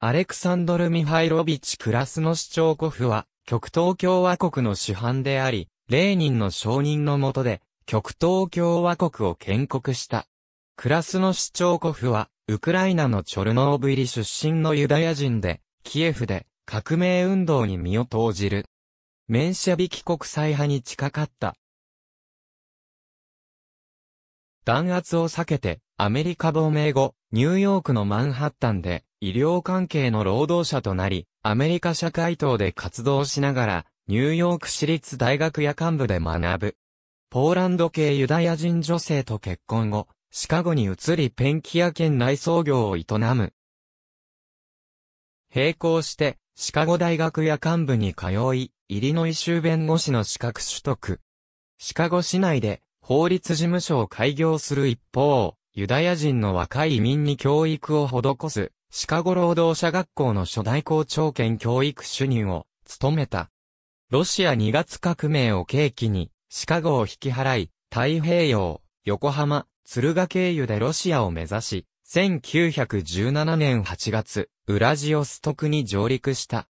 アレクサンドル・ミハイロビチ・クラスノ市長コフは、極東共和国の主犯であり、レーニンの承認の下で、極東共和国を建国した。クラスノ市長コフは、ウクライナのチョルノーブイリ出身のユダヤ人で、キエフで革命運動に身を投じる。メンシャビキ国際派に近かった。弾圧を避けて、アメリカ亡命後、ニューヨークのマンハッタンで、医療関係の労働者となり、アメリカ社会党で活動しながら、ニューヨーク市立大学夜間部で学ぶ。ポーランド系ユダヤ人女性と結婚後、シカゴに移りペンキ屋県内創業を営む。並行して、シカゴ大学夜間部に通い、イリノイ州弁護士の資格取得。シカゴ市内で法律事務所を開業する一方、ユダヤ人の若い移民に教育を施すシカゴ労働者学校の初代校長兼教育主任を務めた。ロシア2月革命を契機に、シカゴを引き払い、太平洋、横浜、敦賀経由でロシアを目指し、1917年8月、ウラジオストクに上陸した。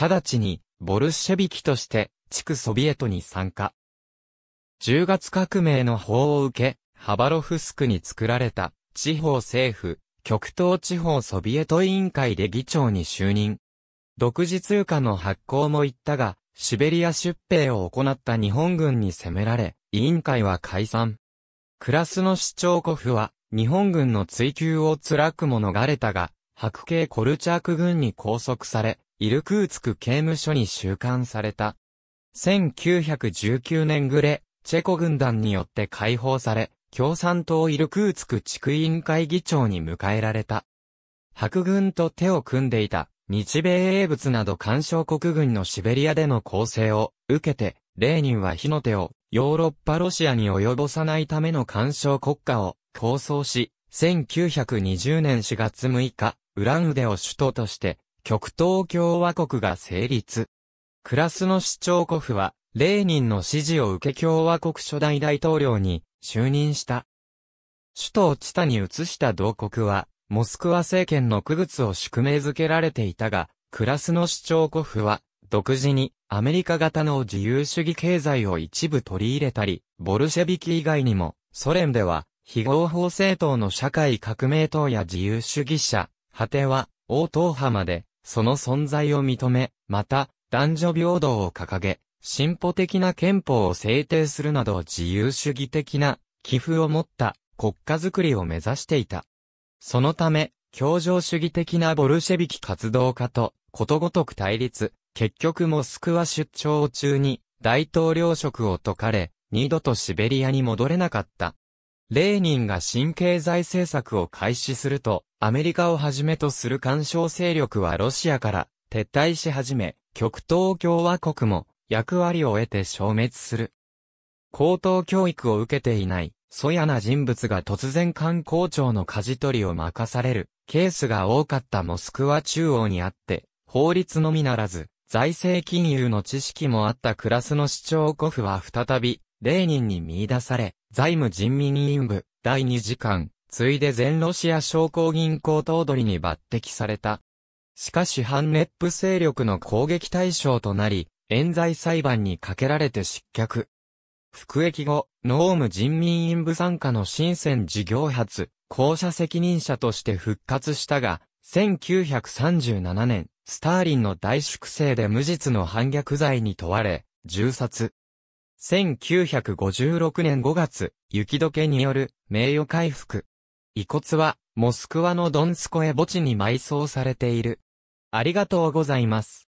直ちに、ボルシェビキとして、地区ソビエトに参加。10月革命の法を受け、ハバロフスクに作られた、地方政府、極東地方ソビエト委員会で議長に就任。独自通貨の発行も言ったが、シベリア出兵を行った日本軍に攻められ、委員会は解散。クラスの市長コフは、日本軍の追求を辛くも逃れたが、白系コルチャーク軍に拘束され、イルクーツク刑務所に収監された。1919年暮れ、チェコ軍団によって解放され、共産党イルクーツク地区委員会議長に迎えられた。白軍と手を組んでいた日米英仏など干渉国軍のシベリアでの攻勢を受けて、レーニンは火の手をヨーロッパロシアに及ぼさないための干渉国家を構想し、1920年4月6日、ウランウデを首都として、極東共和国が成立。クラスの市長コフは、レーニンの指示を受け共和国初代大統領に就任した。首都をチタに移した同国は、モスクワ政権の区物を宿命づけられていたが、クラスの主張コフは、独自にアメリカ型の自由主義経済を一部取り入れたり、ボルシェビキ以外にも、ソ連では、非合法政党の社会革命党や自由主義者、果ては、王党派まで、その存在を認め、また、男女平等を掲げ、進歩的な憲法を制定するなど自由主義的な寄付を持った国家づくりを目指していた。そのため、協情主義的なボルシェビキ活動家とことごとく対立、結局モスクワ出張中に大統領職を解かれ、二度とシベリアに戻れなかった。レーニンが新経済政策を開始すると、アメリカをはじめとする干渉勢力はロシアから撤退し始め、極東共和国も役割を得て消滅する。高等教育を受けていない、そやな人物が突然観光庁の舵取りを任される、ケースが多かったモスクワ中央にあって、法律のみならず、財政金融の知識もあったクラスの市長コフは再び、レーニンに見出され、財務人民委員部、第二次官、ついで全ロシア商工銀行頭取に抜擢された。しかし反ネップ勢力の攻撃対象となり、冤罪裁判にかけられて失脚。服役後、農務人民院部参加の新鮮事業発、公社責任者として復活したが、1937年、スターリンの大粛清で無実の反逆罪に問われ、銃殺。1956年5月、雪解けによる名誉回復。遺骨は、モスクワのドンスコエ墓地に埋葬されている。ありがとうございます。